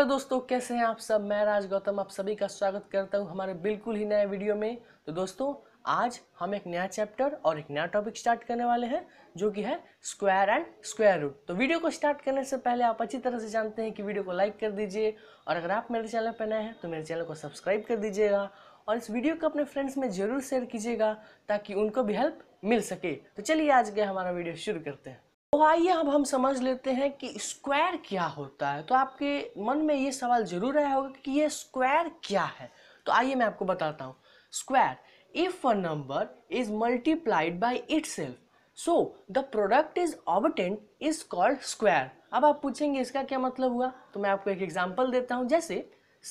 hello दोस्तों कैसे हैं आप सब मैं राज गौतम आप सभी का स्वागत करता हूं हमारे बिल्कुल ही नए वीडियो में तो दोस्तों आज हम एक नया चैप्टर और एक नया टॉपिक स्टार्ट करने वाले हैं जो कि है स्क्वायर एंड स्क्वायर रूट तो वीडियो को स्टार्ट करने से पहले आप अच्छी तरह से जानते हैं कि वीडियो को लाइक कर दीजिए और अगर आप मेरे चैनल पर नए हैं तो मेरे चैनल को सब्सक्राइब कर दीजिएगा और इस वीडियो को अपने फ्रेंड्स में ज़रूर शेयर कीजिएगा ताकि उनको भी हेल्प मिल सके तो चलिए आज गए हमारा वीडियो शुरू करते हैं तो आइए अब हम समझ लेते हैं कि स्क्वायर क्या होता है तो आपके मन में ये सवाल जरूर आया होगा कि ये स्क्वायर क्या है तो आइए मैं आपको बताता हूँ square if a number is multiplied by itself so the product is obtained is called square अब आप पूछेंगे इसका क्या मतलब हुआ तो मैं आपको एक एग्जाम्पल देता हूँ जैसे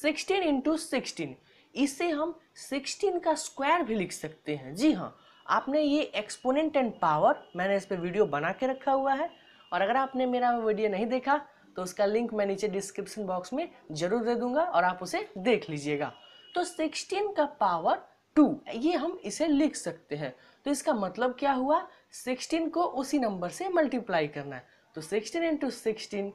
सिक्सटीन इंटू सिक्सटीन इसे हम सिक्सटीन का स्क्वायर भी लिख सकते हैं जी हाँ आपने ये एक्सपोनेंट एंड पावर मैंने इस पर वीडियो बना के रखा हुआ है और अगर आपने मेरा वीडियो नहीं देखा तो उसका लिंक मैं नीचे डिस्क्रिप्शन बॉक्स में ज़रूर दे दूंगा और आप उसे देख लीजिएगा तो सिक्सटीन का पावर टू ये हम इसे लिख सकते हैं तो इसका मतलब क्या हुआ सिक्सटीन को उसी नंबर से मल्टीप्लाई करना है तो sixteen into sixteen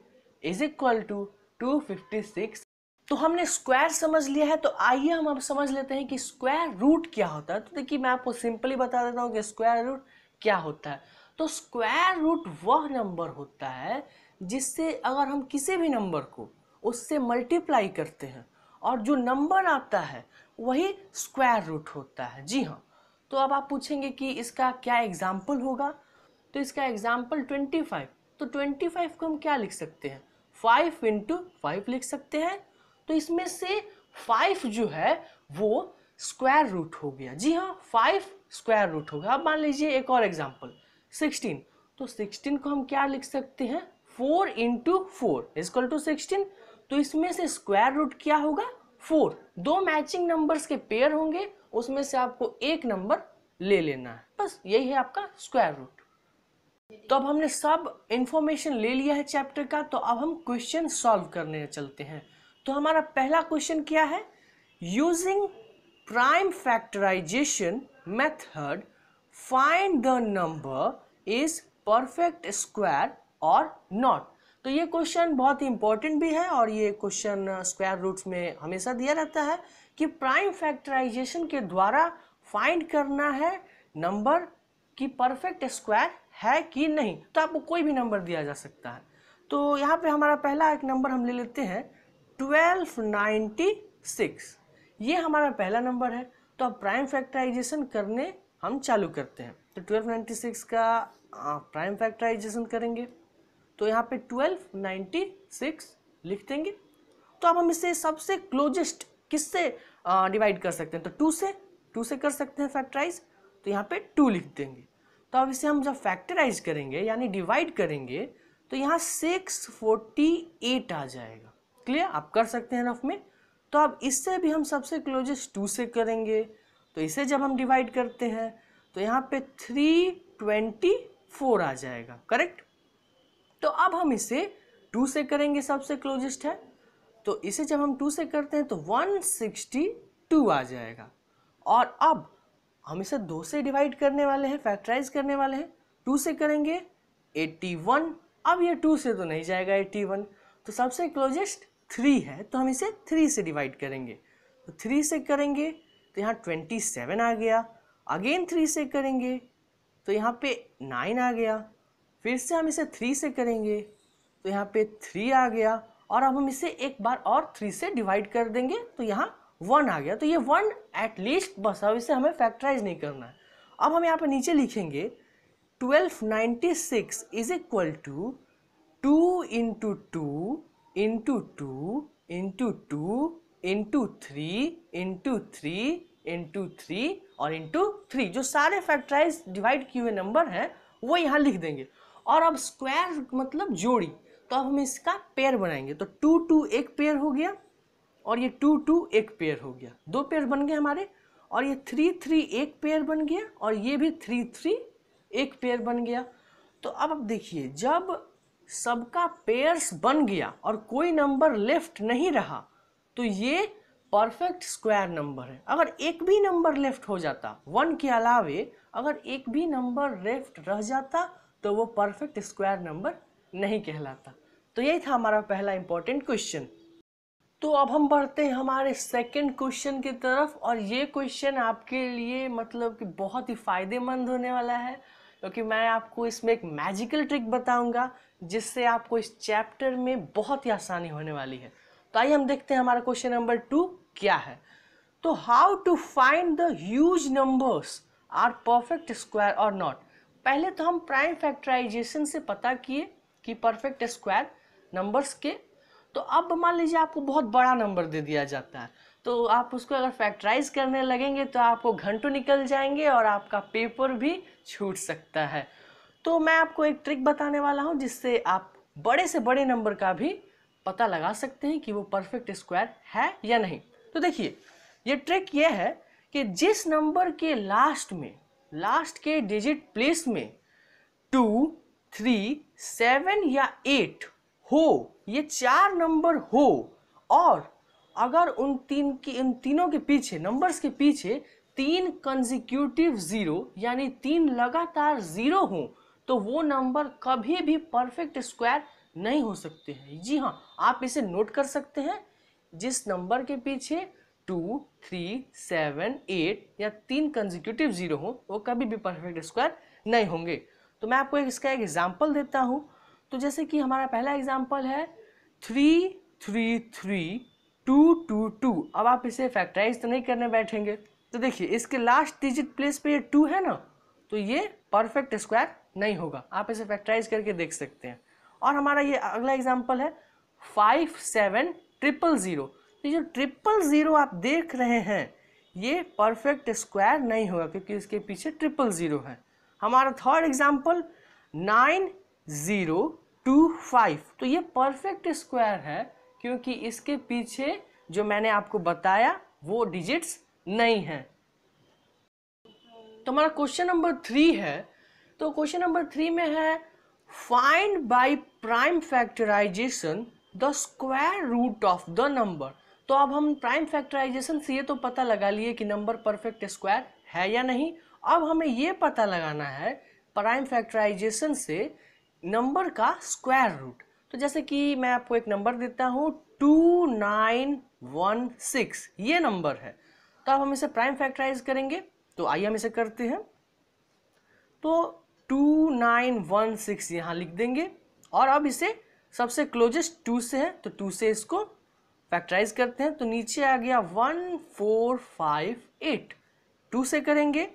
is equal to two fifty six तो हमने स्क्वायर समझ लिया है तो आइए हम अब समझ लेते हैं कि स्क्वायर रूट क्या होता है तो देखिए मैं आपको सिंपली बता देता हूँ कि स्क्वायर रूट क्या होता है तो स्क्वायर रूट वह नंबर होता है जिससे अगर हम किसी भी नंबर को उससे मल्टीप्लाई करते हैं और जो नंबर आता है वही स्क्वायर रूट होता है जी हाँ तो अब आप पूछेंगे कि इसका क्या एग्जाम्पल होगा तो इसका एग्जाम्पल ट्वेंटी फाइव तो ट्वेंटी फाइव को हम क्या लिख सकते हैं फाइव इंटू फाइव लिख सकते हैं तो इसमें से फाइव जो है वो स्क्वायर रूट हो गया जी हाँ फाइव स्क्वायर रूट हो गया अब मान लीजिए एक और एग्जाम्पल सिक्सटीन तो सिक्सटीन को हम क्या लिख सकते हैं four into four is equal to sixteen तो इसमें से स्क्वायर रूट क्या होगा फोर दो मैचिंग नंबर्स के पेयर होंगे उसमें से आपको एक नंबर ले लेना है बस यही है आपका स्क्वायर रूट तो अब हमने सब इंफॉर्मेशन ले लिया है चैप्टर का तो अब हम क्वेश्चन सॉल्व करने चलते हैं तो हमारा पहला क्वेश्चन क्या है using prime factorization method find the number is perfect square और नॉट तो ये क्वेश्चन बहुत ही इंपॉर्टेंट भी है और ये क्वेश्चन स्क्वायर रूट्स में हमेशा दिया रहता है कि प्राइम फैक्टराइजेशन के द्वारा फाइंड करना है नंबर की परफेक्ट स्क्वायर है कि नहीं तो आपको कोई भी नंबर दिया जा सकता है तो यहाँ पे हमारा पहला एक नंबर हम ले लेते हैं 1296 ये हमारा पहला नंबर है तो अब प्राइम फैक्टराइजेशन करने हम चालू करते हैं तो 1296 का प्राइम फैक्टराइजेशन करेंगे तो यहाँ पे 1296 लिख देंगे तो अब हम इसे सबसे क्लोजेस्ट किससे डिवाइड कर सकते हैं तो टू से टू से कर सकते हैं फैक्टराइज तो यहाँ पे टू लिख देंगे तो अब इसे हम जब फैक्टराइज करेंगे यानी डिवाइड करेंगे तो यहाँ सिक्स फोर्टी एट आ जाएगा क्लियर आप कर सकते हैं रफ में तो अब इससे भी हम सबसे क्लोजेस्ट टू से करेंगे तो इसे जब हम डिवाइड करते हैं तो यहाँ पे थ्री ट्वेंटी फोर आ जाएगा करेक्ट तो अब हम इसे टू से करेंगे सबसे क्लोजेस्ट है तो इसे जब हम टू से करते हैं तो वन सिक्सटी टू आ जाएगा और अब हम इसे दो से डिवाइड करने वाले हैं फैक्टराइज करने वाले हैं टू से करेंगे एट्टी वन अब ये टू से तो नहीं जाएगा एट्टी वन तो सबसे क्लोजेस्ट थ्री है तो हम इसे थ्री से डिवाइड करेंगे तो थ्री से करेंगे तो यहाँ ट्वेंटी सेवन आ गया अगेन थ्री से करेंगे तो यहाँ पे नाइन आ गया फिर से हम इसे थ्री से करेंगे तो यहाँ पे थ्री आ गया और अब हम इसे एक बार और थ्री से डिवाइड कर देंगे तो यहाँ वन आ गया तो ये वन एटलीस्ट बस अब इसे हमें फैक्टराइज नहीं करना है अब हम यहाँ पर नीचे लिखेंगे twelve ninety six is equal to two into two into two into two into three into three into three और इंटू थ्री जो सारे फैक्टराइज डिवाइड किए हुए नंबर हैं वो यहाँ लिख देंगे और अब स्क्वायर मतलब जोड़ी तो अब हम इसका पेयर बनाएंगे तो टू टू एक पेयर हो गया और ये टू टू एक पेयर हो गया दो पेयर बन गए हमारे और ये थ्री थ्री एक पेयर बन गया और ये भी थ्री थ्री एक पेयर बन गया तो अब आप देखिए जब सबका पेयर्स बन गया और कोई नंबर लेफ्ट नहीं रहा तो ये परफेक्ट स्क्वायर नंबर है अगर एक भी नंबर लेफ्ट हो जाता वन के अलावे अगर एक भी नंबर लेफ्ट रह जाता तो वो परफेक्ट स्क्वायर नंबर नहीं कहलाता तो यही था हमारा पहला इंपॉर्टेंट क्वेश्चन तो अब हम बढ़ते हैं हमारे सेकंड क्वेश्चन की तरफ और ये क्वेश्चन आपके लिए मतलब कि बहुत ही फ़ायदेमंद होने वाला है क्योंकि मैं आपको इसमें एक मैजिकल ट्रिक बताऊंगा जिससे आपको इस चैप्टर में बहुत ही आसानी होने वाली है तो आइए हम देखते हैं हमारा क्वेश्चन नंबर टू क्या है तो how to find the huge numbers are perfect square और नॉट पहले तो हम प्राइम फैक्टराइजेशन से पता किए कि परफेक्ट स्क्वायर नंबर्स के तो अब मान लीजिए आपको बहुत बड़ा नंबर दे दिया जाता है तो आप उसको अगर फैक्टराइज करने लगेंगे तो आपको घंटों निकल जाएंगे और आपका पेपर भी छूट सकता है तो मैं आपको एक ट्रिक बताने वाला हूँ जिससे आप बड़े से बड़े नंबर का भी पता लगा सकते हैं कि वो परफेक्ट स्क्वायर है या नहीं तो देखिए ये ट्रिक ये है कि जिस नंबर के लास्ट में लास्ट के डिजिट प्लेस में टू थ्री सेवन या एट हो ये चार नंबर हो और अगर उन तीन की इन तीनों के पीछे नंबर्स के पीछे तीन कंजिक्यूटिव ज़ीरो यानी तीन लगातार ज़ीरो हों तो वो नंबर कभी भी परफेक्ट स्क्वायर नहीं हो सकते हैं जी हाँ आप इसे नोट कर सकते हैं जिस नंबर के पीछे टू थ्री सेवन एट या तीन कंजिक्यूटिव जीरो हो वो कभी भी परफेक्ट स्क्वायर नहीं होंगे तो मैं आपको इसका एक एग्जाम्पल देता हूँ तो जैसे कि हमारा पहला एग्जाम्पल है three three three two two two अब आप इसे फैक्टराइज तो नहीं करने बैठेंगे तो देखिए इसके लास्ट डिजिट प्लेस पे ये टू है ना तो ये परफेक्ट स्क्वायर नहीं होगा आप इसे फैक्टराइज करके देख सकते हैं और हमारा ये अगला एग्जाम्पल है फाइव सेवन ट्रिपल ज़ीरो तो जो ट्रिपल ज़ीरो आप देख रहे हैं ये परफेक्ट स्क्वायर नहीं होगा क्योंकि इसके पीछे ट्रिपल ज़ीरो है हमारा third example nine zero two five तो ये परफेक्ट स्क्वायर है क्योंकि इसके पीछे जो मैंने आपको बताया वो डिजिट्स नहीं हैं तो हमारा क्वेश्चन नंबर थ्री है तो क्वेश्चन नंबर थ्री में है find by prime factorization the square root of the number तो अब हम प्राइम फैक्टराइजेशन से ये तो पता लगा लिए कि नंबर परफेक्ट स्क्वायर है या नहीं अब हमें ये पता लगाना है प्राइम फैक्टराइजेशन से नंबर का स्क्वायर रूट तो जैसे कि मैं आपको एक नंबर देता हूँ टू नाइन वन सिक्स ये नंबर है तो अब हम इसे प्राइम फैक्टराइज करेंगे तो आइए हम इसे करते हैं तो टू नाइन वन सिक्स यहाँ लिख देंगे और अब इसे सबसे क्लोजेस्ट टू से है तो टू से इसको फैक्टराइज करते हैं तो नीचे आ गया one four five eight two से करेंगे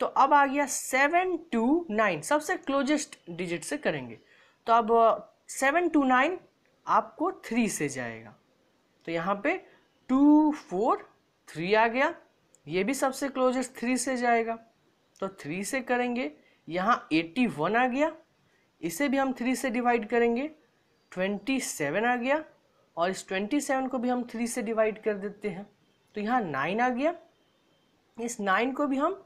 तो अब आ गया सेवन टू नाइन सबसे क्लोजेस्ट डिजिट से करेंगे तो अब सेवन टू नाइन आपको थ्री से जाएगा तो यहाँ पे टू फोर थ्री आ गया ये भी सबसे क्लोजेस्ट थ्री से जाएगा तो थ्री से करेंगे यहाँ एट्टी वन आ गया इसे भी हम थ्री से डिवाइड करेंगे ट्वेंटी सेवन आ गया और इस ट्वेंटी सेवन को भी हम थ्री से डिवाइड कर देते हैं तो यहाँ नाइन आ गया इस नाइन को भी हम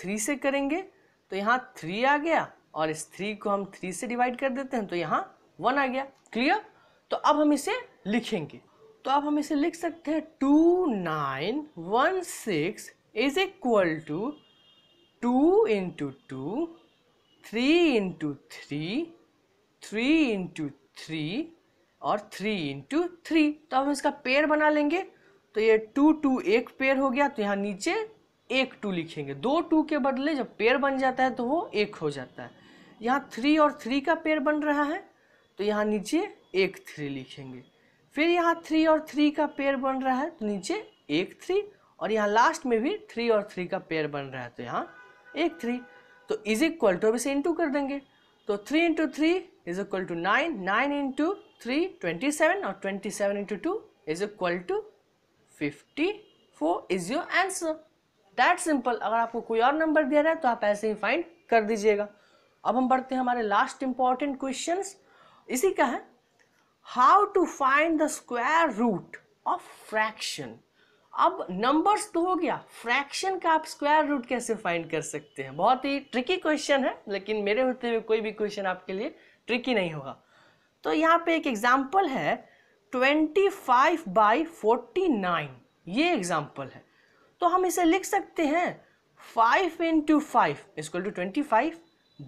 थ्री से करेंगे तो यहाँ थ्री आ गया और इस थ्री को हम थ्री से डिवाइड कर देते हैं तो यहाँ वन आ गया क्लियर तो अब हम इसे लिखेंगे तो आप हम इसे लिख सकते हैं two nine one six is equal to two into two three into three three into three और थ्री इंटू थ्री तो हम इसका पेड़ बना लेंगे तो ये टू टू एक पेड़ हो गया तो यहाँ नीचे एक टू लिखेंगे दो टू के बदले जब पेड़ बन जाता है तो वो एक हो जाता है यहाँ थ्री और थ्री का पेड़ बन रहा है तो यहाँ नीचे एक थ्री लिखेंगे फिर यहाँ थ्री और थ्री का पेयर बन रहा है तो नीचे एक थ्री और यहाँ लास्ट में भी थ्री और थ्री का पेयर बन रहा है तो यहाँ एक थ्री तो इज इक्वल टू अब इसे इंटू कर देंगे तो three into three is equal to nine nine into three twenty seven और twenty seven into two is equal to fifty four is your answer that simple अगर आपको कोई और नंबर दिया रहा है तो आप ऐसे ही फाइंड कर दीजिएगा अब हम बढ़ते हैं हमारे लास्ट इंपॉर्टेंट क्वेश्चन इसी का है how to find the square root of fraction अब नंबर्स तो हो गया फ्रैक्शन का आप स्क्वायर रूट कैसे फाइंड कर सकते हैं बहुत ही ट्रिकी क्वेश्चन है लेकिन मेरे होते हुए कोई भी क्वेश्चन आपके लिए ट्रिकी नहीं होगा तो यहाँ पे एक एग्जाम्पल है twenty five by forty nine ये एग्जाम्पल है तो हम इसे लिख सकते हैं five into five is equal to twenty five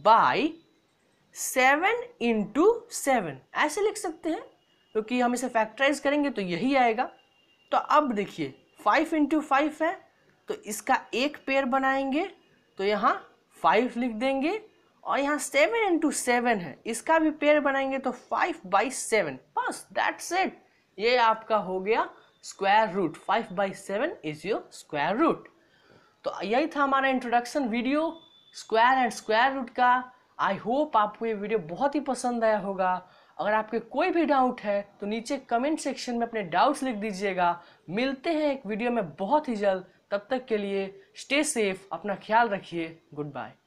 by seven into seven ऐसे लिख सकते हैं क्योंकि तो हम इसे फैक्टराइज करेंगे तो यही आएगा तो अब देखिए फाइव इंटू फाइव है तो इसका एक पेयर बनाएंगे तो यहाँ फाइव लिख देंगे और यहाँ सेवन इंटू सेवन है इसका भी पेयर बनाएंगे तो फाइव बाई सेवन बस दैट सेट ये आपका हो गया square root five by seven is your square root तो यही था हमारा introduction video square and square root का आई होप आपको ये वीडियो बहुत ही पसंद आया होगा अगर आपके कोई भी डाउट है तो नीचे कमेंट सेक्शन में अपने डाउट्स लिख दीजिएगा मिलते हैं एक वीडियो में बहुत ही जल्द तब तक के लिए स्टे सेफ अपना ख्याल रखिए गुड बाय